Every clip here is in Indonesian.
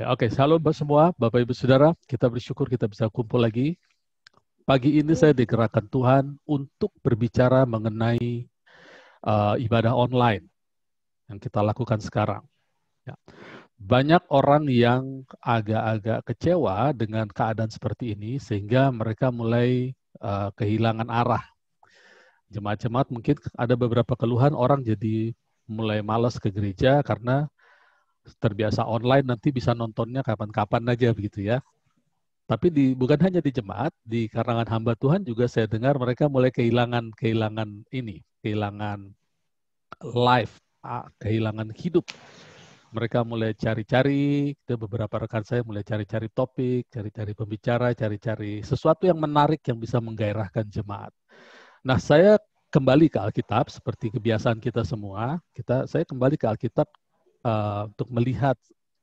Eh, oke, okay, halo Mbak semua, Bapak Ibu Saudara. Kita bersyukur kita bisa kumpul lagi. Pagi ini saya dikerahkan Tuhan untuk berbicara mengenai uh, ibadah online yang kita lakukan sekarang. Ya. Banyak orang yang agak-agak kecewa dengan keadaan seperti ini, sehingga mereka mulai uh, kehilangan arah. Jemaat-jemaat mungkin ada beberapa keluhan orang jadi mulai malas ke gereja karena terbiasa online nanti bisa nontonnya kapan-kapan aja begitu ya. Tapi di, bukan hanya di jemaat, di karangan hamba Tuhan juga saya dengar mereka mulai kehilangan kehilangan ini, kehilangan life, kehilangan hidup. Mereka mulai cari-cari, beberapa rekan saya mulai cari-cari topik, cari-cari pembicara, cari-cari sesuatu yang menarik yang bisa menggairahkan jemaat. Nah, saya kembali ke Alkitab seperti kebiasaan kita semua. Kita saya kembali ke Alkitab uh, untuk melihat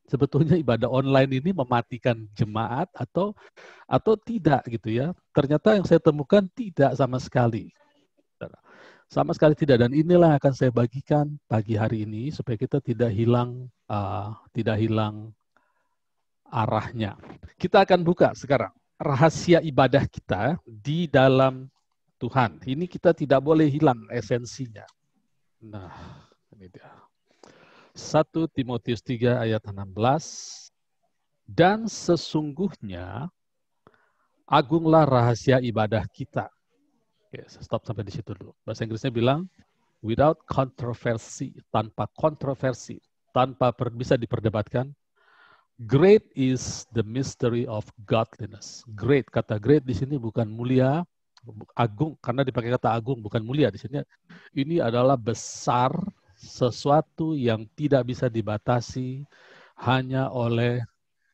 sebetulnya ibadah online ini mematikan jemaat atau atau tidak gitu ya. Ternyata yang saya temukan tidak sama sekali. Sama sekali tidak dan inilah yang akan saya bagikan pagi hari ini supaya kita tidak hilang uh, tidak hilang arahnya. Kita akan buka sekarang rahasia ibadah kita di dalam Tuhan. Ini kita tidak boleh hilang esensinya. Nah, ini dia. 1 Timotius 3 ayat 16 dan sesungguhnya agunglah rahasia ibadah kita. Oke, okay, stop sampai di situ dulu. Bahasa Inggrisnya bilang without controversy, tanpa kontroversi, tanpa per, bisa diperdebatkan. Great is the mystery of godliness. Great kata great di sini bukan mulia, agung karena dipakai kata agung bukan mulia di sini. Ini adalah besar sesuatu yang tidak bisa dibatasi hanya oleh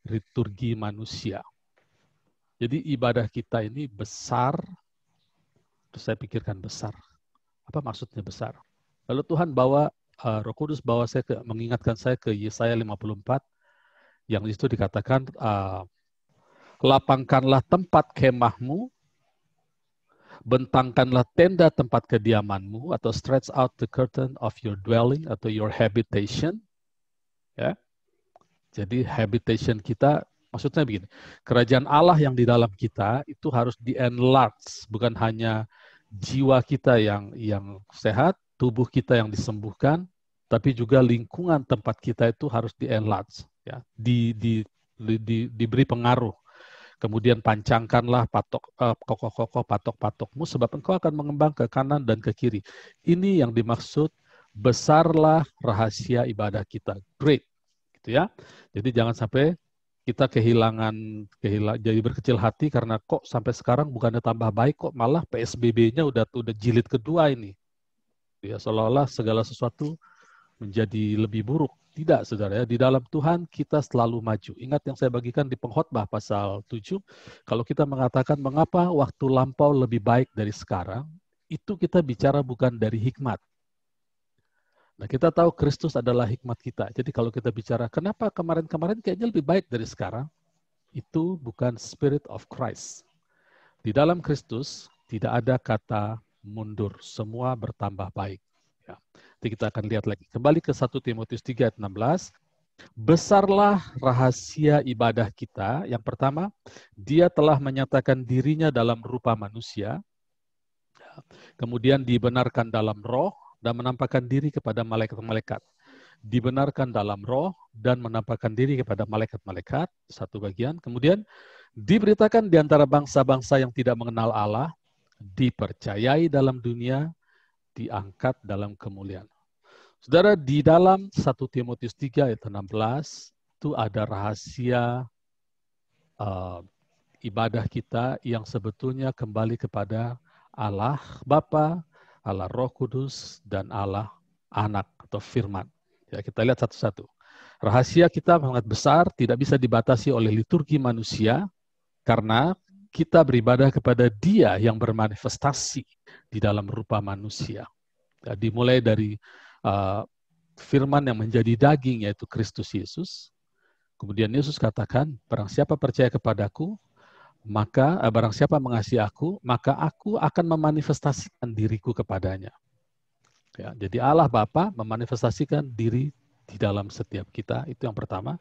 liturgi manusia. Jadi ibadah kita ini besar, terus saya pikirkan besar. Apa maksudnya besar? Lalu Tuhan bawa, uh, Roh Kudus bawa saya ke, mengingatkan saya ke Yesaya 54, yang di dikatakan, uh, lapangkanlah tempat kemahmu bentangkanlah tenda tempat kediamanmu atau stretch out the curtain of your dwelling atau your habitation. Ya. Jadi habitation kita maksudnya begini, kerajaan Allah yang di dalam kita itu harus di enlarge, bukan hanya jiwa kita yang yang sehat, tubuh kita yang disembuhkan, tapi juga lingkungan tempat kita itu harus di enlarge, ya, di, di, di, di diberi pengaruh Kemudian pancangkanlah patok eh, kokoh-kokoh patok-patokmu sebab engkau akan mengembang ke kanan dan ke kiri. Ini yang dimaksud besarlah rahasia ibadah kita. Great. Gitu ya. Jadi jangan sampai kita kehilangan kehilangan jadi berkecil hati karena kok sampai sekarang bukannya tambah baik kok malah PSBB-nya udah udah jilid kedua ini. Ya seolah-olah segala sesuatu menjadi lebih buruk. Tidak, saudara. Ya. Di dalam Tuhan kita selalu maju. Ingat yang saya bagikan di pengkhotbah pasal 7. Kalau kita mengatakan mengapa waktu lampau lebih baik dari sekarang, itu kita bicara bukan dari hikmat. Nah, kita tahu Kristus adalah hikmat kita. Jadi kalau kita bicara kenapa kemarin-kemarin kayaknya lebih baik dari sekarang, itu bukan spirit of Christ. Di dalam Kristus tidak ada kata mundur, semua bertambah baik. Ya. Nanti kita akan lihat lagi. Kembali ke 1 Timotius 3 ayat 16. Besarlah rahasia ibadah kita. Yang pertama, dia telah menyatakan dirinya dalam rupa manusia, kemudian dibenarkan dalam roh dan menampakkan diri kepada malaikat-malaikat. Dibenarkan dalam roh dan menampakkan diri kepada malaikat-malaikat, satu bagian. Kemudian diberitakan di antara bangsa-bangsa yang tidak mengenal Allah, dipercayai dalam dunia, diangkat dalam kemuliaan. Saudara, di dalam 1 Timotius 3 ayat 16, itu ada rahasia uh, ibadah kita yang sebetulnya kembali kepada Allah Bapa, Allah Roh Kudus, dan Allah Anak atau Firman. Ya, kita lihat satu-satu. Rahasia kita sangat besar, tidak bisa dibatasi oleh liturgi manusia, karena kita beribadah kepada Dia yang bermanifestasi di dalam rupa manusia. Ya, dimulai dari Eh, firman yang menjadi daging yaitu Kristus Yesus. Kemudian Yesus katakan, barang siapa percaya kepadaku, maka eh, barang siapa mengasihi aku, maka aku akan memanifestasikan diriku kepadanya. Ya, jadi Allah Bapa memanifestasikan diri di dalam setiap kita itu yang pertama.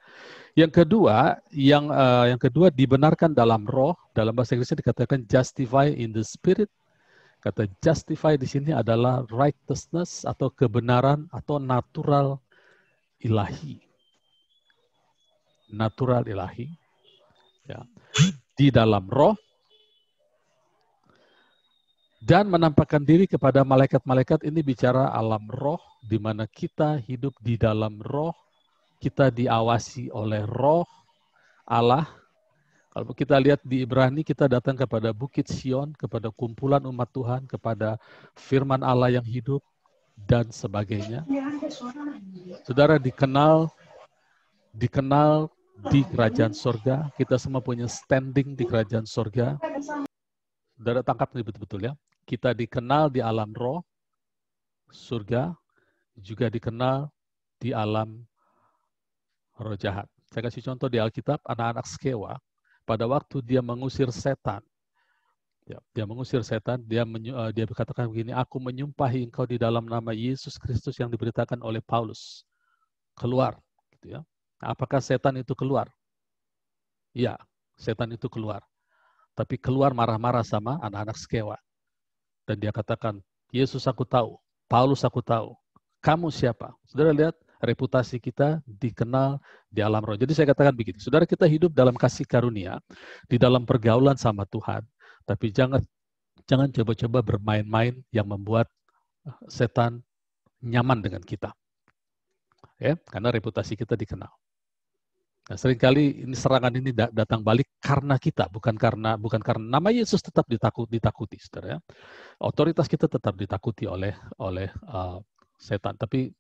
Yang kedua, yang uh, yang kedua dibenarkan dalam roh, dalam bahasa Inggrisnya dikatakan justify in the spirit Kata justify di sini adalah righteousness atau kebenaran atau natural ilahi. Natural ilahi. Ya. Di dalam roh dan menampakkan diri kepada malaikat-malaikat ini bicara alam roh di mana kita hidup di dalam roh, kita diawasi oleh roh Allah kalau kita lihat di Ibrani, kita datang kepada Bukit Sion, kepada kumpulan umat Tuhan, kepada firman Allah yang hidup, dan sebagainya. Saudara dikenal, dikenal di kerajaan sorga. Kita semua punya standing di kerajaan sorga. Saudara tangkap ini betul-betul ya. Kita dikenal di alam roh, surga, juga dikenal di alam roh jahat. Saya kasih contoh di Alkitab, anak-anak skewa, pada waktu dia mengusir setan. Ya, dia mengusir setan, dia menyu, eh, dia berkatakan begini, aku menyumpahi engkau di dalam nama Yesus Kristus yang diberitakan oleh Paulus. Keluar, gitu ya. Apakah setan itu keluar? Ya, setan itu keluar. Tapi keluar marah-marah sama anak-anak sekewa. Dan dia katakan, Yesus aku tahu, Paulus aku tahu, kamu siapa? Saudara lihat, reputasi kita dikenal di alam roh. Jadi saya katakan begini, saudara kita hidup dalam kasih karunia, di dalam pergaulan sama Tuhan, tapi jangan jangan coba-coba bermain-main yang membuat eh, setan nyaman dengan kita. Ya, karena reputasi kita dikenal. Nah, seringkali ini serangan ini datang balik karena kita, bukan karena bukan karena nama Yesus tetap ditakut ditakuti, saudara. Ya. Otoritas kita tetap ditakuti oleh oleh uh, setan, tapi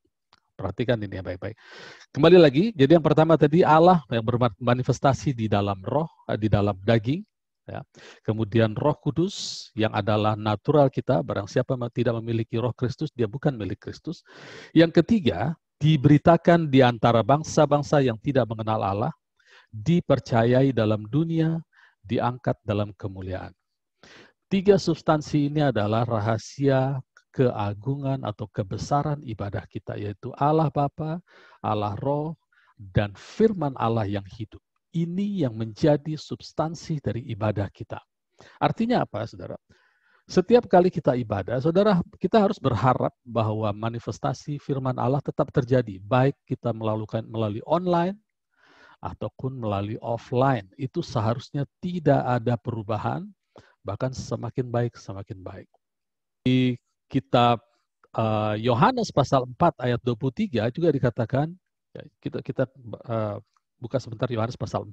Perhatikan ini yang baik-baik. Kembali lagi, jadi yang pertama tadi Allah yang bermanifestasi di dalam roh, eh, di dalam daging, ya. Kemudian Roh Kudus yang adalah natural kita, barang siapa tidak memiliki Roh Kristus, dia bukan milik Kristus. Yang ketiga, diberitakan di antara bangsa-bangsa yang tidak mengenal Allah, dipercayai dalam dunia, diangkat dalam kemuliaan. Tiga substansi ini adalah rahasia keagungan atau kebesaran ibadah kita yaitu Allah Bapa, Allah Roh, dan firman Allah yang hidup. Ini yang menjadi substansi dari ibadah kita. Artinya apa, Saudara? Setiap kali kita ibadah, Saudara, kita harus berharap bahwa manifestasi firman Allah tetap terjadi, baik kita melakukan melalui online ataupun melalui offline. Itu seharusnya tidak ada perubahan, bahkan semakin baik, semakin baik. Di kitab eh, Yohanes uh, pasal 4 ayat 23 juga dikatakan ya, kita kita uh, buka sebentar Yohanes pasal 4.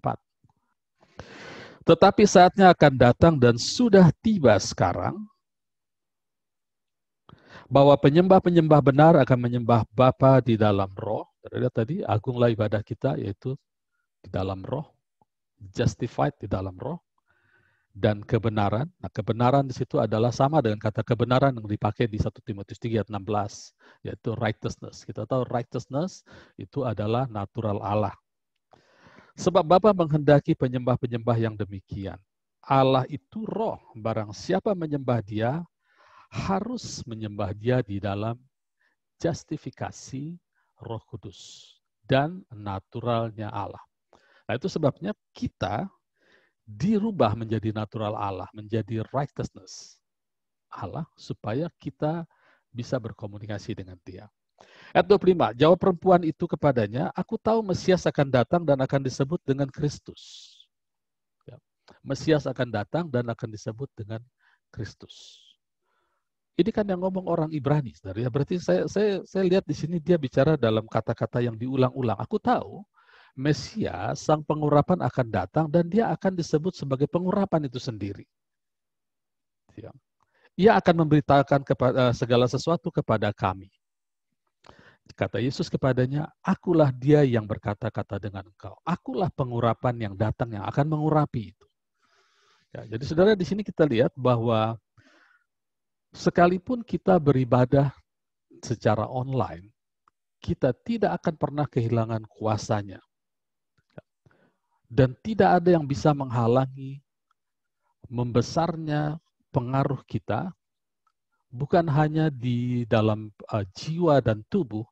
Tetapi saatnya akan datang dan sudah tiba sekarang bahwa penyembah-penyembah benar akan menyembah Bapa di dalam roh. Terlihat tadi agunglah ibadah kita yaitu di dalam roh, justified di dalam roh dan kebenaran. Nah, kebenaran di situ adalah sama dengan kata kebenaran yang dipakai di 1 Timotius 3 ayat 16, yaitu righteousness. Kita tahu righteousness itu adalah natural Allah. Sebab Bapa menghendaki penyembah-penyembah yang demikian. Allah itu roh, barang siapa menyembah dia, harus menyembah dia di dalam justifikasi roh kudus dan naturalnya Allah. Nah itu sebabnya kita dirubah menjadi natural Allah, menjadi righteousness Allah supaya kita bisa berkomunikasi dengan dia. Ayat 25, jawab perempuan itu kepadanya, aku tahu Mesias akan datang dan akan disebut dengan Kristus. Ya. Mesias akan datang dan akan disebut dengan Kristus. Ini kan yang ngomong orang Ibrani, saudara. Ya, berarti saya, saya, saya lihat di sini dia bicara dalam kata-kata yang diulang-ulang. Aku tahu Mesias, sang pengurapan akan datang dan dia akan disebut sebagai pengurapan itu sendiri. Iya. Ia akan memberitakan kepada, eh, segala sesuatu kepada kami. Kata Yesus kepadanya, akulah dia yang berkata-kata dengan engkau. Akulah pengurapan yang datang yang akan mengurapi itu. Ya, jadi saudara di sini kita lihat bahwa sekalipun kita beribadah secara online, kita tidak akan pernah kehilangan kuasanya dan tidak ada yang bisa menghalangi membesarnya pengaruh kita bukan hanya di dalam uh, jiwa dan tubuh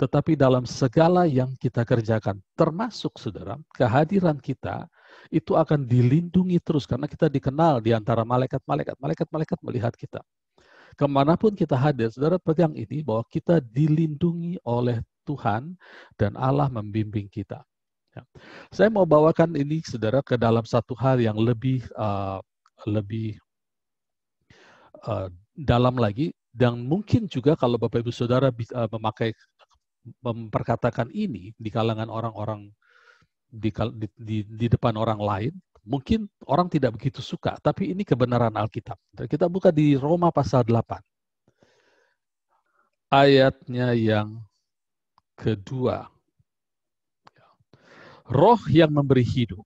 tetapi dalam segala yang kita kerjakan termasuk saudara kehadiran kita itu akan dilindungi terus karena kita dikenal di antara malaikat-malaikat malaikat-malaikat melihat kita kemanapun kita hadir saudara pegang ini bahwa kita dilindungi oleh Tuhan dan Allah membimbing kita Ya. Saya mau bawakan ini, saudara, ke dalam satu hal yang lebih uh, lebih uh, dalam lagi, dan mungkin juga kalau bapak ibu saudara bisa eh, memakai memperkatakan ini di kalangan orang-orang di, di, di depan orang lain, mungkin orang tidak begitu suka, tapi ini kebenaran Alkitab. Kita buka di Roma pasal 8. Ayatnya yang kedua roh yang memberi hidup.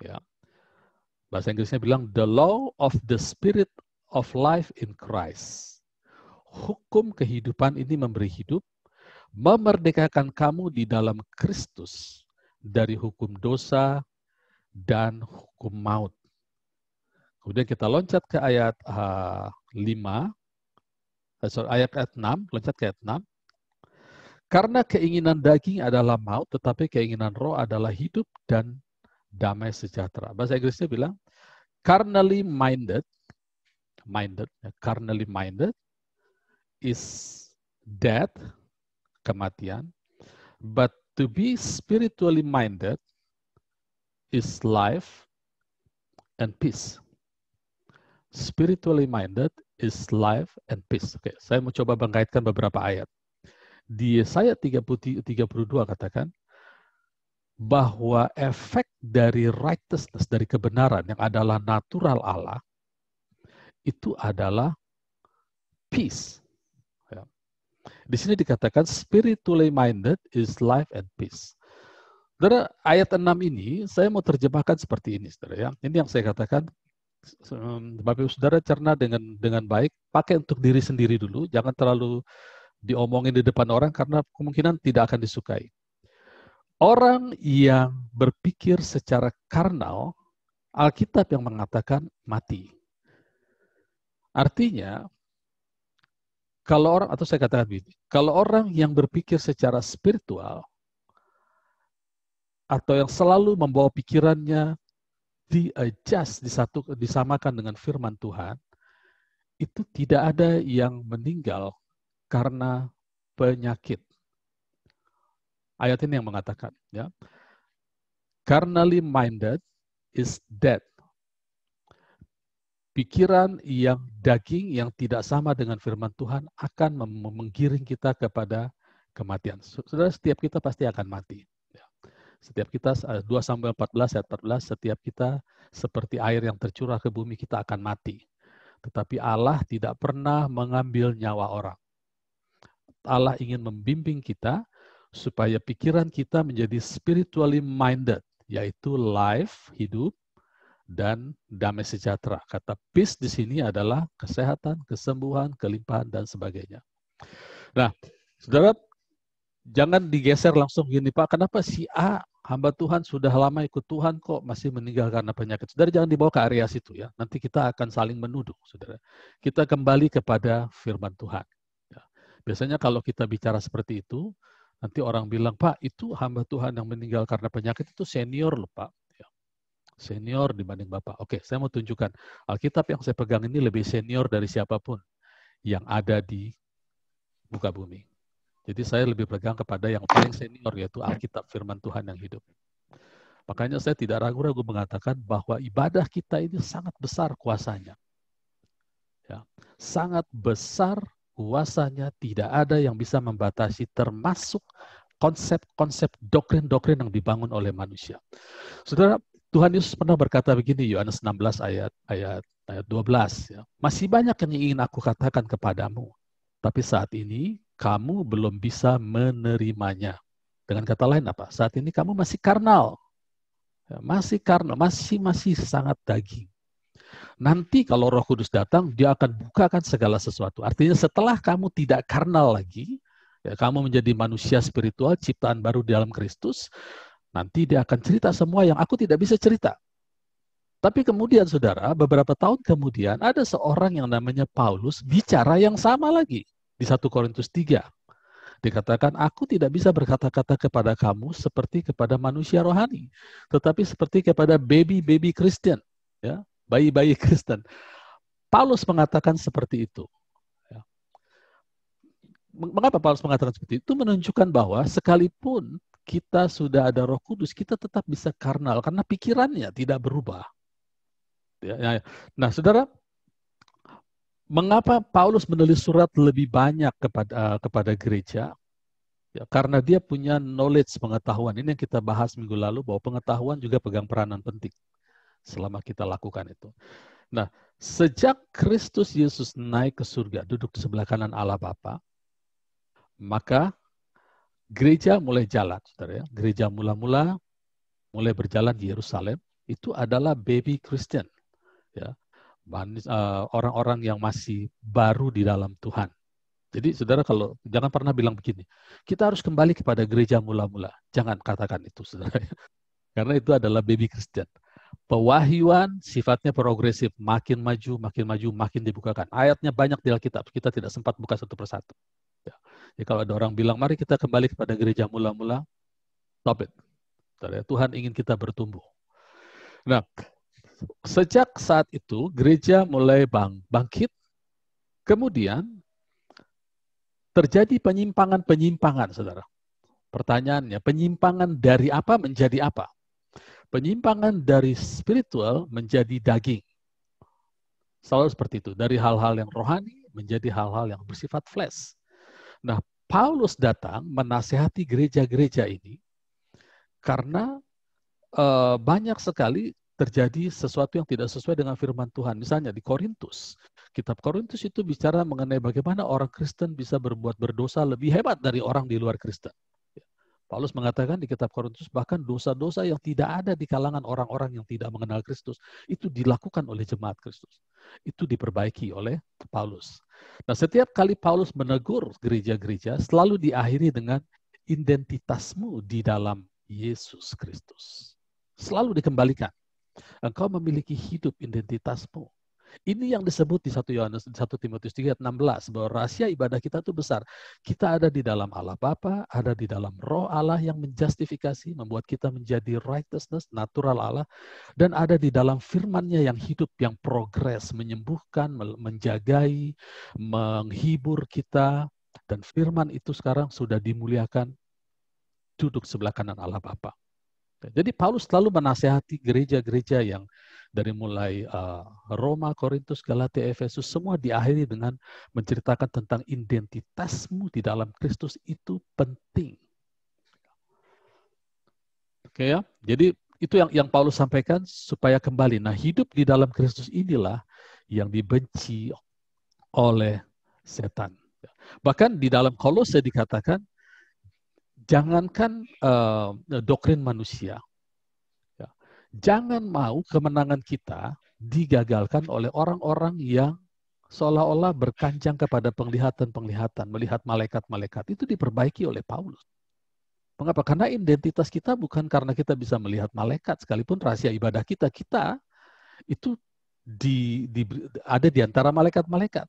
Ya. Bahasa Inggrisnya bilang the law of the spirit of life in Christ. Hukum kehidupan ini memberi hidup, memerdekakan kamu di dalam Kristus dari hukum dosa dan hukum maut. Kemudian kita loncat ke ayat uh, ah, 5, eh, sorry, ayat, ayat 6, loncat ke ayat 6. Karena keinginan daging adalah maut, tetapi keinginan roh adalah hidup dan damai sejahtera. Bahasa Inggrisnya bilang, carnally minded, minded, ya, carnally minded is death, kematian, but to be spiritually minded is life and peace. Spiritually minded is life and peace. Oke, okay, saya mau coba mengkaitkan beberapa ayat di Yesaya 32 katakan bahwa efek dari righteousness, dari kebenaran yang adalah natural Allah, itu adalah peace. Ya. Di sini dikatakan spiritually minded is life and peace. Saudara, ayat 6 ini saya mau terjemahkan seperti ini, saudara. Ya. Ini yang saya katakan Bapak Ibu Saudara cerna dengan dengan baik, pakai untuk diri sendiri dulu, jangan terlalu diomongin di depan orang karena kemungkinan tidak akan disukai. Orang yang berpikir secara karnal, Alkitab yang mengatakan mati. Artinya, kalau orang atau saya katakan begini, kalau orang yang berpikir secara spiritual atau yang selalu membawa pikirannya di adjust disatu disamakan dengan firman Tuhan, itu tidak ada yang meninggal karena penyakit. Ayat ini yang mengatakan, ya. Carnally minded is dead. Pikiran yang daging yang tidak sama dengan firman Tuhan akan menggiring kita kepada kematian. Saudara, setiap kita pasti akan mati. Ya. Setiap kita 2 sampai 14 ayat 14 setiap kita seperti air yang tercurah ke bumi kita akan mati. Tetapi Allah tidak pernah mengambil nyawa orang. Allah ingin membimbing kita supaya pikiran kita menjadi spiritually minded, yaitu life, hidup, dan damai sejahtera. Kata peace di sini adalah kesehatan, kesembuhan, kelimpahan, dan sebagainya. Nah, saudara, jangan digeser langsung gini, Pak, kenapa si A hamba Tuhan sudah lama ikut Tuhan kok masih meninggal karena penyakit. Saudara jangan dibawa ke area situ ya. Nanti kita akan saling menuduh, saudara. Kita kembali kepada firman Tuhan. Biasanya kalau kita bicara seperti itu, nanti orang bilang, Pak, itu hamba Tuhan yang meninggal karena penyakit itu senior loh, Pak. Ya. Senior dibanding Bapak. Oke, saya mau tunjukkan. Alkitab yang saya pegang ini lebih senior dari siapapun yang ada di muka bumi. Jadi saya lebih pegang kepada yang paling senior, yaitu Alkitab firman Tuhan yang hidup. Makanya saya tidak ragu-ragu mengatakan bahwa ibadah kita ini sangat besar kuasanya. Ya, sangat besar kuasanya tidak ada yang bisa membatasi termasuk konsep-konsep doktrin-doktrin yang dibangun oleh manusia. Saudara, Tuhan Yesus pernah berkata begini, Yohanes 16 ayat ayat ayat 12. Ya. Masih banyak yang ingin aku katakan kepadamu, tapi saat ini kamu belum bisa menerimanya. Dengan kata lain apa? Saat ini kamu masih karnal, ya, masih karnal, masih masih sangat daging. Nanti kalau roh kudus datang, dia akan bukakan segala sesuatu. Artinya setelah kamu tidak karnal lagi, ya, kamu menjadi manusia spiritual, ciptaan baru di dalam Kristus, nanti dia akan cerita semua yang aku tidak bisa cerita. Tapi kemudian saudara, beberapa tahun kemudian ada seorang yang namanya Paulus bicara yang sama lagi di 1 Korintus 3. Dikatakan, aku tidak bisa berkata-kata kepada kamu seperti kepada manusia rohani, tetapi seperti kepada baby-baby Kristen. Ya, bayi-bayi Kristen. Paulus mengatakan seperti itu. Ya. Mengapa Paulus mengatakan seperti itu? Menunjukkan bahwa sekalipun kita sudah ada Roh Kudus, kita tetap bisa karnal karena pikirannya tidak berubah. Ya, ya, nah, saudara, mengapa Paulus menulis surat lebih banyak kepada eh, kepada gereja? Ya, karena dia punya knowledge pengetahuan. Ini yang kita bahas minggu lalu bahwa pengetahuan juga pegang peranan penting selama kita lakukan itu. Nah, sejak Kristus Yesus naik ke surga, duduk di sebelah kanan Allah Bapa, maka gereja mulai jalan, saudara ya. Gereja mula-mula mulai berjalan di Yerusalem itu adalah baby Christian, ya eh, orang-orang yang masih baru di dalam Tuhan. Jadi saudara kalau jangan pernah bilang begini, kita harus kembali kepada gereja mula-mula. Jangan katakan itu saudara. Ya. Karena itu adalah baby Christian pewahyuan sifatnya progresif, makin maju, makin maju, makin dibukakan. Ayatnya banyak di Alkitab, kita tidak sempat buka satu persatu. Ya. Jadi kalau ada orang bilang, mari kita kembali kepada gereja mula-mula, stop it. Ya, Tuhan ingin kita bertumbuh. Nah, sejak saat itu gereja mulai bang bangkit, kemudian terjadi penyimpangan-penyimpangan, saudara. Pertanyaannya, penyimpangan dari apa menjadi apa? penyimpangan dari spiritual menjadi daging. Selalu seperti itu, dari hal-hal yang rohani menjadi hal-hal yang bersifat flesh. Nah, Paulus datang menasehati gereja-gereja ini karena e, banyak sekali terjadi sesuatu yang tidak sesuai dengan firman Tuhan. Misalnya di Korintus, kitab Korintus itu bicara mengenai bagaimana orang Kristen bisa berbuat berdosa lebih hebat dari orang di luar Kristen. Paulus mengatakan di kitab Korintus bahkan dosa-dosa yang tidak ada di kalangan orang-orang yang tidak mengenal Kristus itu dilakukan oleh jemaat Kristus. Itu diperbaiki oleh Paulus. Nah, setiap kali Paulus menegur gereja-gereja selalu diakhiri dengan identitasmu di dalam Yesus Kristus. Selalu dikembalikan. Engkau memiliki hidup identitasmu ini yang disebut di 1 Yohanes 1 Timotius 3 16 bahwa rahasia ibadah kita itu besar. Kita ada di dalam Allah Bapa, ada di dalam Roh Allah yang menjustifikasi, membuat kita menjadi righteousness, natural Allah dan ada di dalam firman-Nya yang hidup, yang progres, menyembuhkan, menjagai, menghibur kita dan firman itu sekarang sudah dimuliakan duduk sebelah kanan Allah Bapa. Jadi Paulus selalu menasehati gereja-gereja yang dari mulai uh, Roma, Korintus, Galatia, Efesus semua diakhiri dengan menceritakan tentang identitasmu di dalam Kristus itu penting. Oke ya. Jadi itu yang yang Paulus sampaikan supaya kembali. Nah, hidup di dalam Kristus inilah yang dibenci oleh setan. Bahkan di dalam Kolose dikatakan jangankan uh, doktrin manusia, ya, jangan mau kemenangan kita digagalkan oleh orang-orang yang seolah-olah berkancang kepada penglihatan-penglihatan, melihat malaikat-malaikat. Itu diperbaiki oleh Paulus. Mengapa? Karena identitas kita bukan karena kita bisa melihat malaikat, sekalipun rahasia ibadah kita, kita itu di, di, ada di antara malaikat-malaikat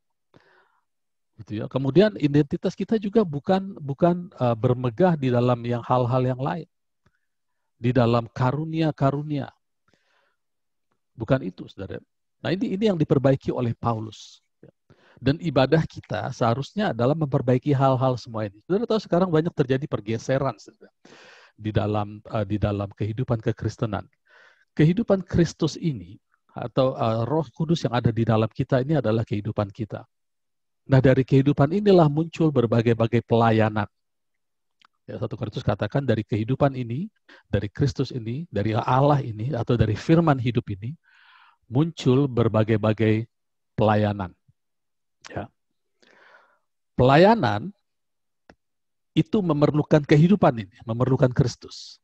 gitu ya. Kemudian identitas kita juga bukan bukan uh, bermegah di dalam yang hal-hal yang lain. Di dalam karunia-karunia. Bukan itu, Saudara. Nah, ini ini yang diperbaiki oleh Paulus. Dan ibadah kita seharusnya adalah memperbaiki hal-hal semua ini. Saudara tahu sekarang banyak terjadi pergeseran, Saudara. Di dalam uh, di dalam kehidupan kekristenan. Kehidupan Kristus ini atau uh, Roh Kudus yang ada di dalam kita ini adalah kehidupan kita Nah dari kehidupan inilah muncul berbagai-bagai pelayanan. Ya, satu Korintus katakan dari kehidupan ini, dari Kristus ini, dari Allah ini, atau dari firman hidup ini, muncul berbagai-bagai pelayanan. Ya. Pelayanan itu memerlukan kehidupan ini, memerlukan Kristus.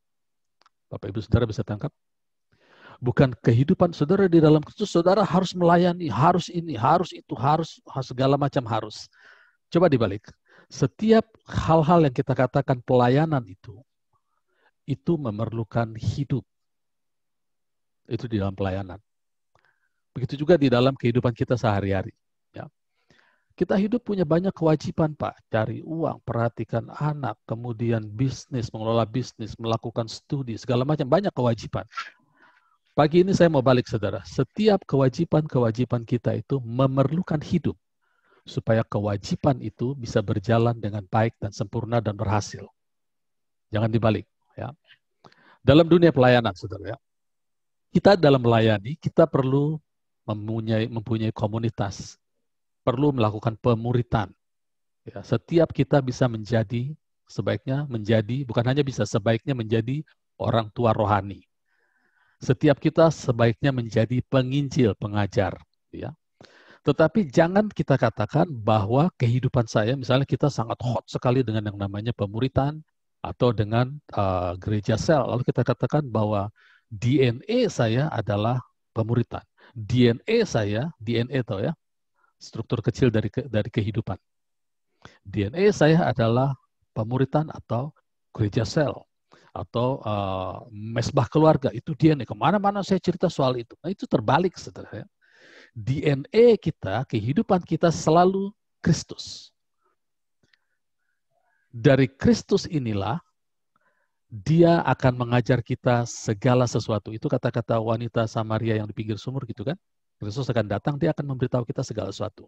Bapak Ibu Saudara bisa tangkap? bukan kehidupan saudara di dalam Kristus, saudara harus melayani, harus ini, harus itu, harus segala macam harus. Coba dibalik. Setiap hal-hal yang kita katakan pelayanan itu, itu memerlukan hidup. Itu di dalam pelayanan. Begitu juga di dalam kehidupan kita sehari-hari. Ya. Kita hidup punya banyak kewajiban, Pak. Cari uang, perhatikan anak, kemudian bisnis, mengelola bisnis, melakukan studi, segala macam. Banyak kewajiban. Pagi ini saya mau balik saudara. Setiap kewajiban-kewajiban kita itu memerlukan hidup supaya kewajiban itu bisa berjalan dengan baik dan sempurna dan berhasil. Jangan dibalik, ya. Dalam dunia pelayanan, saudara, ya, kita dalam melayani kita perlu mempunyai mempunyai komunitas, perlu melakukan pemuritan. Ya, setiap kita bisa menjadi sebaiknya menjadi bukan hanya bisa sebaiknya menjadi orang tua rohani setiap kita sebaiknya menjadi penginjil, pengajar, ya. Tetapi jangan kita katakan bahwa kehidupan saya, misalnya kita sangat hot sekali dengan yang namanya pemuritan atau dengan uh, gereja sel, lalu kita katakan bahwa DNA saya adalah pemuritan. DNA saya, DNA itu ya, struktur kecil dari ke, dari kehidupan. DNA saya adalah pemuritan atau gereja sel atau uh, mesbah keluarga itu DNA kemana-mana saya cerita soal itu nah itu terbalik saudara DNA kita kehidupan kita selalu Kristus dari Kristus inilah dia akan mengajar kita segala sesuatu. Itu kata-kata wanita Samaria yang di pinggir sumur gitu kan. Kristus akan datang, dia akan memberitahu kita segala sesuatu.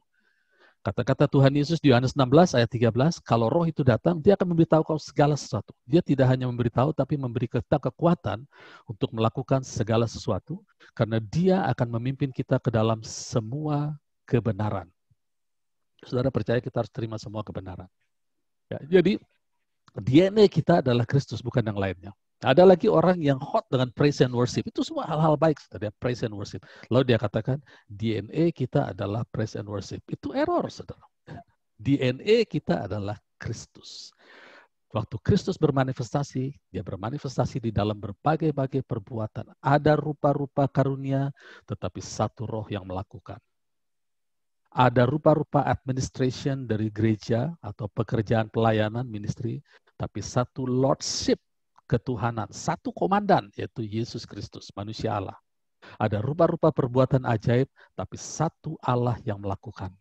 Kata-kata Tuhan Yesus di Yohanes 16 ayat 13, kalau roh itu datang, dia akan memberitahu kau segala sesuatu. Dia tidak hanya memberitahu, tapi memberi kita kekuatan untuk melakukan segala sesuatu, karena dia akan memimpin kita ke dalam semua kebenaran. Saudara percaya kita harus terima semua kebenaran. Ya, jadi DNA kita adalah Kristus, bukan yang lainnya. Ada lagi orang yang hot dengan praise and worship. Itu semua hal-hal baik, Ada ya. Praise and worship. Lalu dia katakan, DNA kita adalah praise and worship. Itu error, saudara. DNA kita adalah Kristus. Waktu Kristus bermanifestasi, dia bermanifestasi di dalam berbagai-bagai perbuatan. Ada rupa-rupa karunia, tetapi satu roh yang melakukan. Ada rupa-rupa administration dari gereja atau pekerjaan pelayanan, ministry, tapi satu lordship ketuhanan, satu komandan yaitu Yesus Kristus, manusia Allah. Ada rupa-rupa perbuatan ajaib, tapi satu Allah yang melakukan.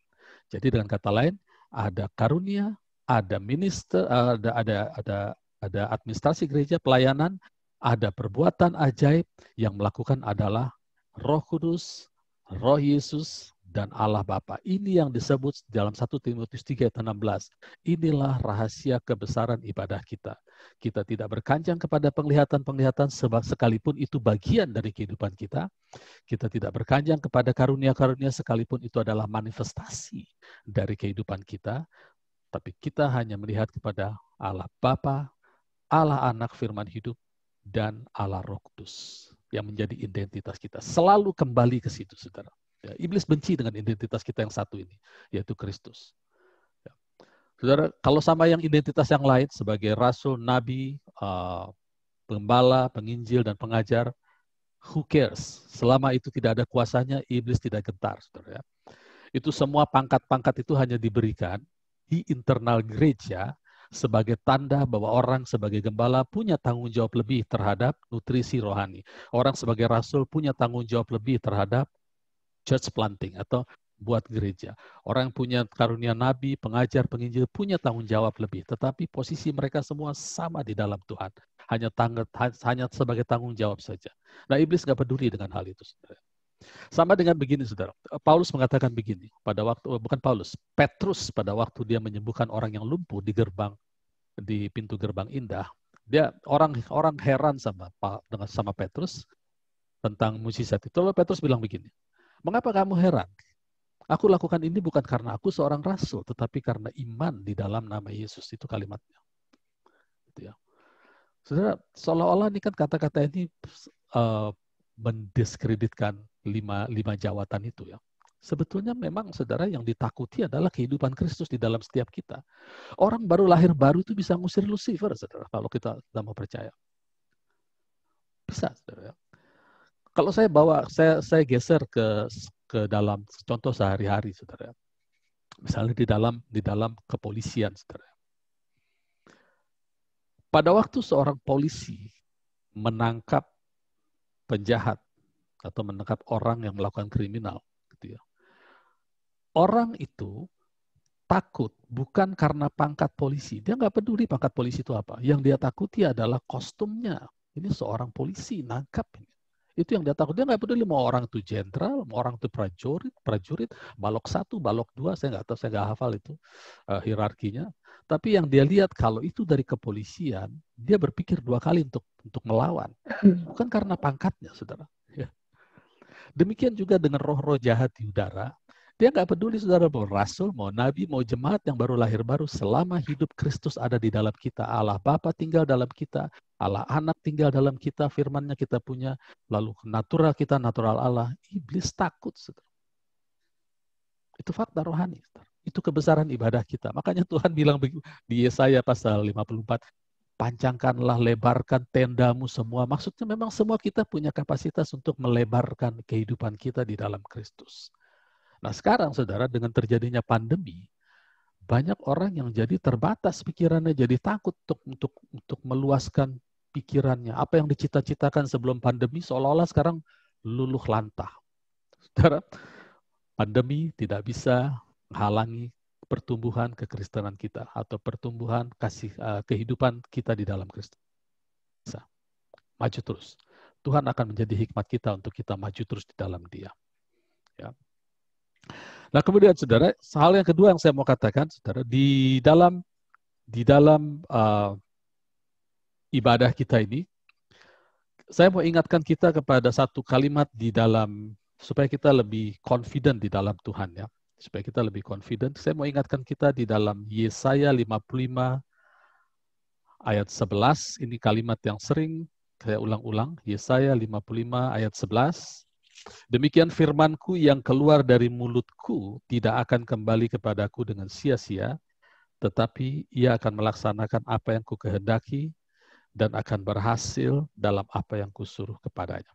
Jadi dengan kata lain, ada karunia, ada minister, ada ada ada ada administrasi gereja pelayanan, ada perbuatan ajaib yang melakukan adalah Roh Kudus, Roh Yesus, dan Allah Bapa. Ini yang disebut dalam 1 Timotius 3 ayat 16. Inilah rahasia kebesaran ibadah kita. Kita tidak berkanjang kepada penglihatan-penglihatan sebab sekalipun itu bagian dari kehidupan kita. Kita tidak berkanjang kepada karunia-karunia sekalipun itu adalah manifestasi dari kehidupan kita. Tapi kita hanya melihat kepada Allah Bapa, Allah Anak Firman Hidup, dan Allah Roh Kudus yang menjadi identitas kita. Selalu kembali ke situ, saudara. Ya, iblis benci dengan identitas kita yang satu ini, yaitu Kristus. Ya. Saudara, kalau sama yang identitas yang lain sebagai rasul, nabi, uh, penginjil, dan pengajar, who cares? Selama itu tidak ada kuasanya, iblis tidak gentar, saudara. Ya. Itu semua pangkat-pangkat itu hanya diberikan di internal gereja sebagai tanda bahwa orang sebagai gembala punya tanggung jawab lebih terhadap nutrisi rohani. Orang sebagai rasul punya tanggung jawab lebih terhadap church planting atau buat gereja. Orang yang punya karunia nabi, pengajar, penginjil punya tanggung jawab lebih, tetapi posisi mereka semua sama di dalam Tuhan. Hanya tangga, hanya sebagai tanggung jawab saja. Nah, iblis nggak peduli dengan hal itu, saudara. Sama dengan begini, saudara. Paulus mengatakan begini pada waktu eh, bukan Paulus, Petrus pada waktu dia menyembuhkan orang yang lumpuh di gerbang di pintu gerbang indah, dia orang orang heran sama dengan sama Petrus tentang mujizat itu. Lalu Petrus bilang begini, Mengapa kamu heran? Aku lakukan ini bukan karena aku seorang rasul, tetapi karena iman di dalam nama Yesus. Itu kalimatnya. Gitu ya. Saudara, seolah-olah ini kan kata-kata ini uh, mendiskreditkan lima, lima jawatan itu ya. Sebetulnya memang saudara yang ditakuti adalah kehidupan Kristus di dalam setiap kita. Orang baru lahir baru itu bisa ngusir Lucifer, saudara, kalau kita, tidak mau percaya. Bisa, saudara. Ya. Kalau saya bawa, saya, saya geser ke ke dalam contoh sehari-hari, saudara. Misalnya di dalam di dalam kepolisian, saudara. Pada waktu seorang polisi menangkap penjahat atau menangkap orang yang melakukan kriminal, gitu ya. Orang itu takut bukan karena pangkat polisi. Dia nggak peduli pangkat polisi itu apa. Yang dia takuti adalah kostumnya. Ini seorang polisi nangkap ini. Itu yang dia takut. Dia nggak peduli mau orang itu jenderal, mau orang itu prajurit, prajurit, balok satu, balok dua, saya nggak tahu, saya nggak hafal itu uh, hierarkinya. Tapi yang dia lihat kalau itu dari kepolisian, dia berpikir dua kali untuk untuk melawan. Hmm. Bukan karena pangkatnya, saudara. Ya. Demikian juga dengan roh-roh jahat di udara, dia nggak peduli saudara mau rasul, mau nabi, mau jemaat yang baru lahir baru. Selama hidup Kristus ada di dalam kita. Allah Bapa tinggal dalam kita. Allah anak tinggal dalam kita. Firman-Nya kita punya. Lalu natural kita, natural Allah. Iblis takut. Saudara. Itu fakta rohani. Saudara. Itu kebesaran ibadah kita. Makanya Tuhan bilang di Yesaya pasal 54 Panjangkanlah, lebarkan tendamu semua. Maksudnya memang semua kita punya kapasitas untuk melebarkan kehidupan kita di dalam Kristus. Nah sekarang saudara dengan terjadinya pandemi, banyak orang yang jadi terbatas pikirannya, jadi takut untuk untuk untuk meluaskan pikirannya. Apa yang dicita-citakan sebelum pandemi seolah-olah sekarang luluh lantah. Saudara, pandemi tidak bisa menghalangi pertumbuhan kekristenan kita atau pertumbuhan kasih uh, kehidupan kita di dalam Kristus. Maju terus. Tuhan akan menjadi hikmat kita untuk kita maju terus di dalam Dia. Ya. Nah kemudian saudara, hal yang kedua yang saya mau katakan, saudara, di dalam di dalam uh, ibadah kita ini, saya mau ingatkan kita kepada satu kalimat di dalam supaya kita lebih confident di dalam Tuhan ya. Supaya kita lebih confident, saya mau ingatkan kita di dalam Yesaya 55 ayat 11, ini kalimat yang sering saya ulang-ulang, Yesaya 55 ayat 11, Demikian firmanku yang keluar dari mulutku tidak akan kembali kepadaku dengan sia-sia, tetapi ia akan melaksanakan apa yang ku dan akan berhasil dalam apa yang kusuruh kepadanya.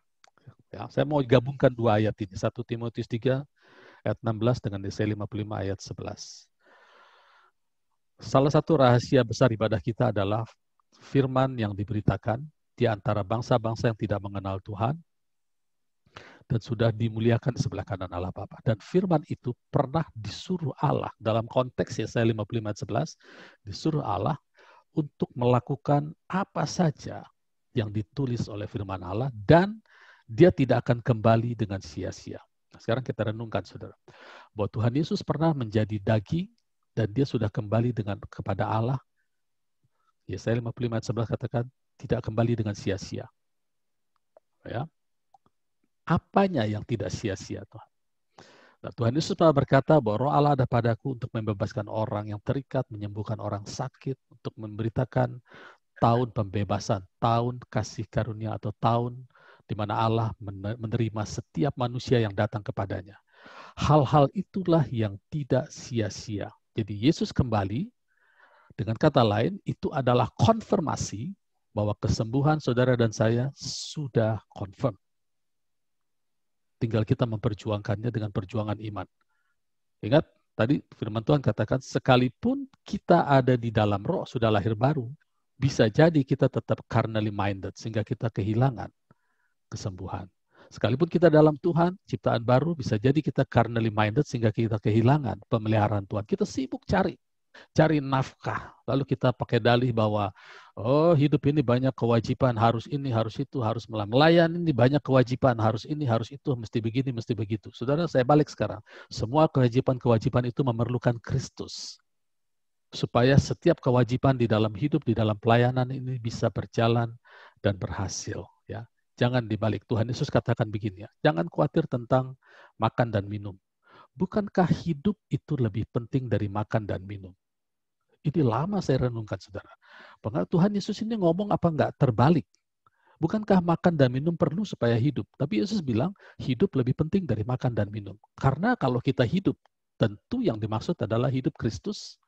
Ya, saya mau gabungkan dua ayat ini, 1 Timotius 3 ayat 16 dengan Yesaya 55 ayat 11. Salah satu rahasia besar ibadah kita adalah firman yang diberitakan di antara bangsa-bangsa yang tidak mengenal Tuhan dan sudah dimuliakan di sebelah kanan Allah Bapa. Dan firman itu pernah disuruh Allah dalam konteks Yesaya 55 ayat 11 disuruh Allah untuk melakukan apa saja yang ditulis oleh firman Allah dan dia tidak akan kembali dengan sia-sia. Nah, sekarang kita renungkan Saudara. Bahwa Tuhan Yesus pernah menjadi daging dan dia sudah kembali dengan kepada Allah. Yesaya 55 ayat 11 katakan tidak kembali dengan sia-sia. Ya, apanya yang tidak sia-sia Tuhan. Nah, Tuhan Yesus pernah berkata bahwa roh Allah ada padaku untuk membebaskan orang yang terikat, menyembuhkan orang sakit, untuk memberitakan tahun pembebasan, tahun kasih karunia atau tahun di mana Allah menerima setiap manusia yang datang kepadanya. Hal-hal itulah yang tidak sia-sia. Jadi Yesus kembali, dengan kata lain, itu adalah konfirmasi bahwa kesembuhan saudara dan saya sudah confirm tinggal kita memperjuangkannya dengan perjuangan iman. Ingat, tadi firman Tuhan katakan, sekalipun kita ada di dalam roh, sudah lahir baru, bisa jadi kita tetap carnally minded, sehingga kita kehilangan kesembuhan. Sekalipun kita dalam Tuhan, ciptaan baru, bisa jadi kita carnally minded, sehingga kita kehilangan pemeliharaan Tuhan. Kita sibuk cari cari nafkah. Lalu kita pakai dalih bahwa oh hidup ini banyak kewajiban, harus ini, harus itu, harus melayan ini banyak kewajiban, harus ini, harus itu, mesti begini, mesti begitu. Saudara, saya balik sekarang. Semua kewajiban-kewajiban itu memerlukan Kristus supaya setiap kewajiban di dalam hidup, di dalam pelayanan ini bisa berjalan dan berhasil. Ya, jangan dibalik. Tuhan Yesus katakan begini ya, jangan khawatir tentang makan dan minum. Bukankah hidup itu lebih penting dari makan dan minum? Ini lama saya renungkan, saudara. Pengaruh Tuhan Yesus ini ngomong apa enggak terbalik. Bukankah makan dan minum perlu supaya hidup? Tapi Yesus bilang hidup lebih penting dari makan dan minum. Karena kalau kita hidup, tentu yang dimaksud adalah hidup Kristus,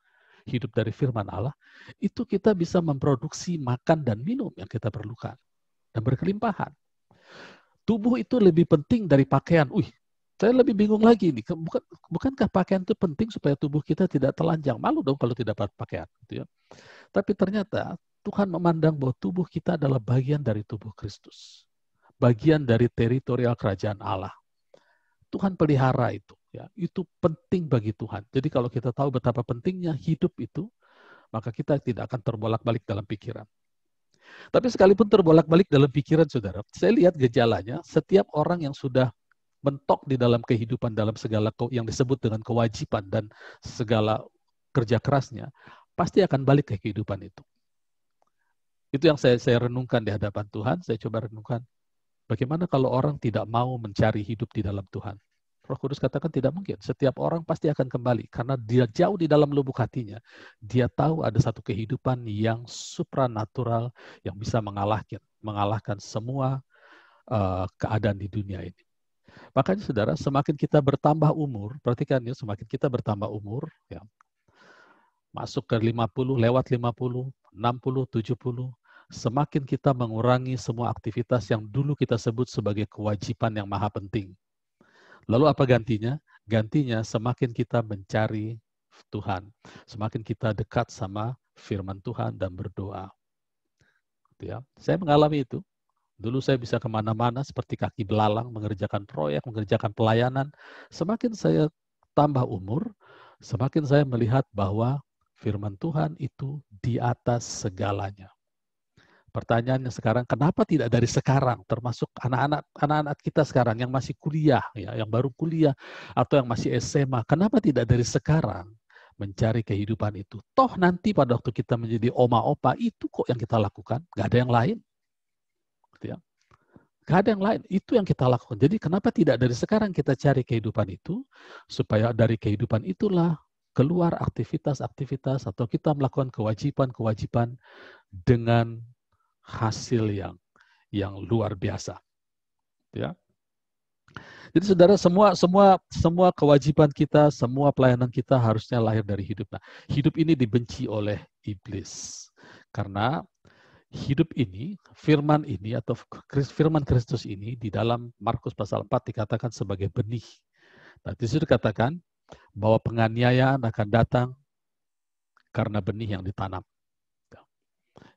hidup dari firman Allah, itu kita bisa memproduksi makan dan minum yang kita perlukan. Dan berkelimpahan. Tubuh itu lebih penting dari pakaian. Wih, saya lebih bingung lagi ini, bukan, bukankah pakaian itu penting supaya tubuh kita tidak telanjang? Malu dong kalau tidak berpakaian. Gitu ya. Tapi ternyata Tuhan memandang bahwa tubuh kita adalah bagian dari tubuh Kristus. Bagian dari teritorial kerajaan Allah. Tuhan pelihara itu. Ya, itu penting bagi Tuhan. Jadi kalau kita tahu betapa pentingnya hidup itu, maka kita tidak akan terbolak-balik dalam pikiran. Tapi sekalipun terbolak-balik dalam pikiran saudara, saya lihat gejalanya, setiap orang yang sudah mentok di dalam kehidupan dalam segala yang disebut dengan kewajiban dan segala kerja kerasnya pasti akan balik ke kehidupan itu. Itu yang saya saya renungkan di hadapan Tuhan, saya coba renungkan bagaimana kalau orang tidak mau mencari hidup di dalam Tuhan. Roh Kudus katakan tidak mungkin. Setiap orang pasti akan kembali karena dia jauh di dalam lubuk hatinya. Dia tahu ada satu kehidupan yang supranatural yang bisa mengalahkan mengalahkan semua uh, keadaan di dunia ini. Makanya saudara, semakin kita bertambah umur, perhatikan ya, semakin kita bertambah umur, ya, masuk ke 50, lewat 50, 60, 70, semakin kita mengurangi semua aktivitas yang dulu kita sebut sebagai kewajiban yang maha penting. Lalu apa gantinya? Gantinya semakin kita mencari Tuhan, semakin kita dekat sama firman Tuhan dan berdoa. Gitu ya, saya mengalami itu. Dulu saya bisa kemana-mana seperti kaki belalang, mengerjakan proyek, mengerjakan pelayanan. Semakin saya tambah umur, semakin saya melihat bahwa firman Tuhan itu di atas segalanya. Pertanyaannya sekarang, kenapa tidak dari sekarang, termasuk anak-anak anak-anak kita sekarang yang masih kuliah, ya, yang baru kuliah atau yang masih SMA, kenapa tidak dari sekarang mencari kehidupan itu? Toh nanti pada waktu kita menjadi oma opa itu kok yang kita lakukan, Gak ada yang lain. Gak ada yang lain. Itu yang kita lakukan. Jadi kenapa tidak dari sekarang kita cari kehidupan itu, supaya dari kehidupan itulah keluar aktivitas-aktivitas atau kita melakukan kewajiban-kewajiban dengan hasil yang yang luar biasa. Ya. Jadi saudara semua semua semua kewajiban kita, semua pelayanan kita harusnya lahir dari hidup. Nah, hidup ini dibenci oleh iblis. Karena hidup ini, firman ini atau firman Kristus ini di dalam Markus pasal 4 dikatakan sebagai benih. Nah, di situ dikatakan bahwa penganiayaan akan datang karena benih yang ditanam.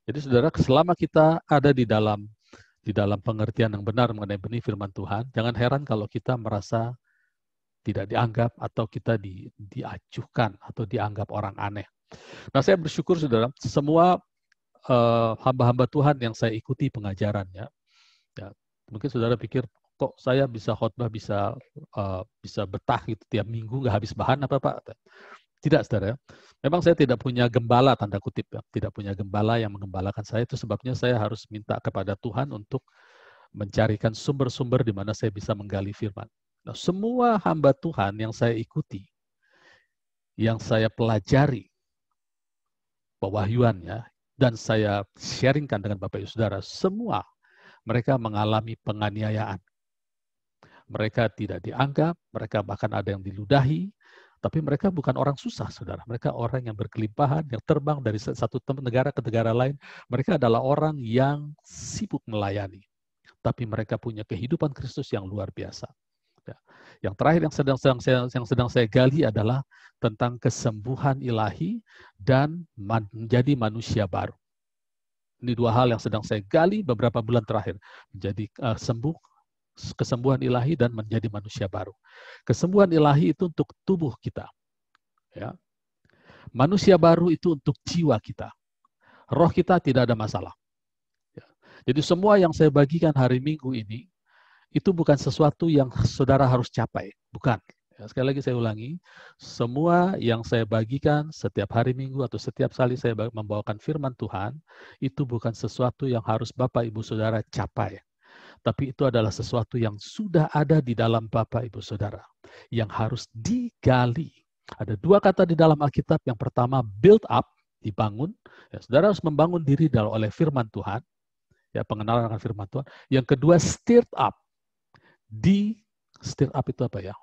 Jadi saudara, selama kita ada di dalam di dalam pengertian yang benar mengenai benih firman Tuhan, jangan heran kalau kita merasa tidak dianggap atau kita di, diacuhkan atau dianggap orang aneh. Nah, saya bersyukur saudara, semua Eh, hamba-hamba uh, Tuhan yang saya ikuti pengajarannya. Ya, mungkin saudara pikir kok saya bisa khotbah bisa uh, bisa betah gitu tiap minggu nggak habis bahan apa pak? Tidak saudara. Ya. Memang saya tidak punya gembala tanda kutip ya, tidak punya gembala yang menggembalakan saya itu sebabnya saya harus minta kepada Tuhan untuk mencarikan sumber-sumber di mana saya bisa menggali firman. Nah, semua hamba Tuhan yang saya ikuti, yang saya pelajari, pewahyuannya, dan saya sharingkan dengan Bapak Ibu Saudara, semua mereka mengalami penganiayaan. Mereka tidak dianggap, mereka bahkan ada yang diludahi, tapi mereka bukan orang susah, saudara. Mereka orang yang berkelimpahan, yang terbang dari satu negara ke negara lain. Mereka adalah orang yang sibuk melayani. Tapi mereka punya kehidupan Kristus yang luar biasa. Ya. Yang terakhir yang sedang, sedang saya, yang sedang saya gali adalah tentang kesembuhan ilahi dan menjadi manusia baru. Ini dua hal yang sedang saya gali beberapa bulan terakhir. Menjadi uh, sembuh, kesembuhan ilahi dan menjadi manusia baru. Kesembuhan ilahi itu untuk tubuh kita. Ya. Manusia baru itu untuk jiwa kita. Roh kita tidak ada masalah. Ya. Jadi semua yang saya bagikan hari Minggu ini itu bukan sesuatu yang saudara harus capai, bukan. Ya, sekali lagi saya ulangi, semua yang saya bagikan setiap hari Minggu atau setiap kali saya membawakan firman Tuhan, itu bukan sesuatu yang harus Bapak Ibu Saudara capai. Tapi itu adalah sesuatu yang sudah ada di dalam Bapak Ibu Saudara, yang harus digali. Ada dua kata di dalam Alkitab, yang pertama build up, dibangun. Ya, saudara harus membangun diri dalam oleh firman Tuhan, ya pengenalan akan firman Tuhan. Yang kedua stirred up, di stir up itu apa ya?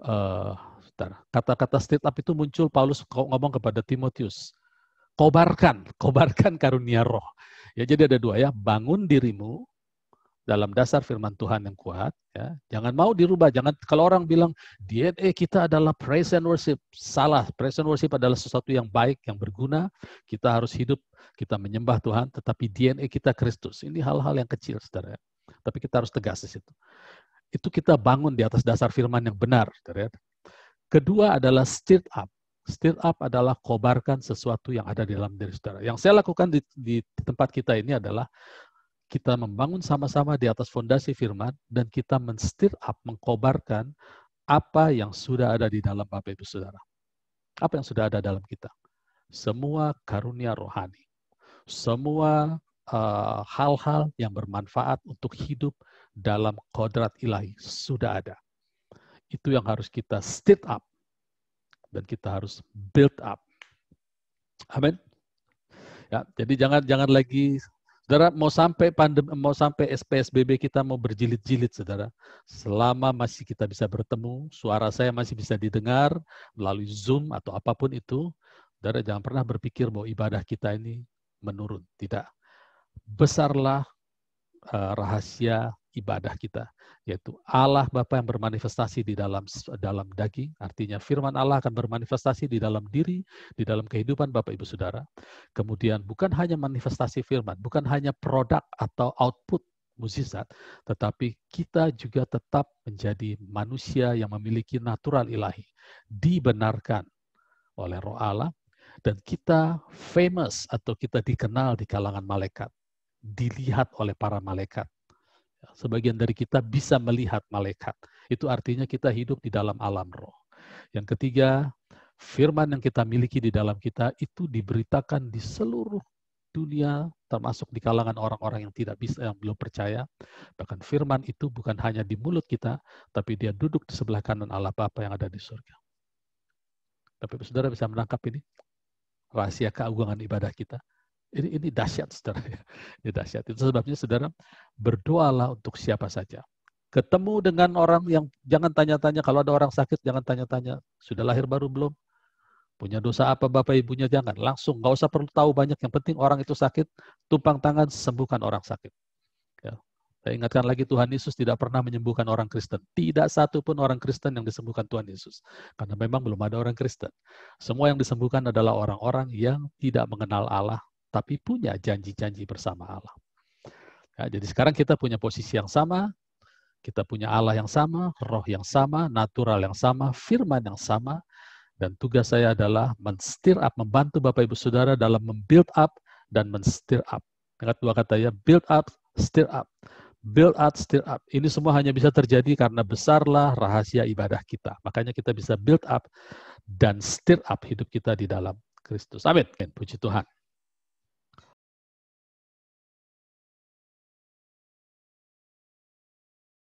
Uh, Kata-kata stir up itu muncul Paulus ngomong kepada Timotius. Kobarkan, kobarkan karunia roh. Ya, jadi ada dua ya, bangun dirimu dalam dasar firman Tuhan yang kuat. Ya. Jangan mau dirubah. Jangan kalau orang bilang DNA kita adalah praise and worship salah. Praise and worship adalah sesuatu yang baik, yang berguna. Kita harus hidup, kita menyembah Tuhan. Tetapi DNA kita Kristus. Ini hal-hal yang kecil, saudara tapi kita harus tegas di situ. Itu kita bangun di atas dasar firman yang benar. Kedua adalah stir up. Stir up adalah kobarkan sesuatu yang ada di dalam diri saudara. Yang saya lakukan di, di tempat kita ini adalah kita membangun sama-sama di atas fondasi firman dan kita menstir up, mengkobarkan apa yang sudah ada di dalam Bapak Ibu Saudara. Apa yang sudah ada dalam kita. Semua karunia rohani. Semua Eh, hal-hal uh, yang bermanfaat untuk hidup dalam kodrat ilahi sudah ada. Itu yang harus kita state up dan kita harus build up. Amin. Ya, jadi jangan jangan lagi Saudara mau sampai pandem mau sampai SPSBB kita mau berjilid-jilid Saudara. Selama masih kita bisa bertemu, suara saya masih bisa didengar melalui Zoom atau apapun itu, Saudara jangan pernah berpikir bahwa ibadah kita ini menurun, tidak besarlah eh, rahasia ibadah kita yaitu Allah Bapa yang bermanifestasi di dalam dalam daging artinya firman Allah akan bermanifestasi di dalam diri di dalam kehidupan Bapak Ibu Saudara kemudian bukan hanya manifestasi firman bukan hanya produk atau output mukjizat tetapi kita juga tetap menjadi manusia yang memiliki natural ilahi dibenarkan oleh roh Allah dan kita famous atau kita dikenal di kalangan malaikat dilihat oleh para malaikat. Ya, sebagian dari kita bisa melihat malaikat. Itu artinya kita hidup di dalam alam roh. Yang ketiga, firman yang kita miliki di dalam kita itu diberitakan di seluruh dunia termasuk di kalangan orang-orang yang tidak bisa yang belum percaya bahkan firman itu bukan hanya di mulut kita tapi dia duduk di sebelah kanan Allah Bapa yang ada di surga. Tapi saudara bisa menangkap ini rahasia keagungan ibadah kita. Ini, ini dahsyat, saudara. Ya. Ini dahsyat. Itu sebabnya, saudara, berdoalah untuk siapa saja. Ketemu dengan orang yang jangan tanya-tanya. Kalau ada orang sakit, jangan tanya-tanya. Sudah lahir baru belum? Punya dosa apa bapak ibunya? Jangan. Langsung. Nggak usah perlu tahu banyak. Yang penting orang itu sakit, tumpang tangan, sembuhkan orang sakit. Ya. Saya ingatkan lagi Tuhan Yesus tidak pernah menyembuhkan orang Kristen. Tidak satu pun orang Kristen yang disembuhkan Tuhan Yesus. Karena memang belum ada orang Kristen. Semua yang disembuhkan adalah orang-orang yang tidak mengenal Allah tapi punya janji-janji bersama Allah. Ya, jadi sekarang kita punya posisi yang sama, kita punya Allah yang sama, roh yang sama, natural yang sama, firman yang sama, dan tugas saya adalah men-steer up, membantu Bapak Ibu Saudara dalam membuild up dan men-steer up. Ingat dua kata ya, build up, stir up. Build up, stir up. Ini semua hanya bisa terjadi karena besarlah rahasia ibadah kita. Makanya kita bisa build up dan stir up hidup kita di dalam Kristus. Amin. Puji Tuhan.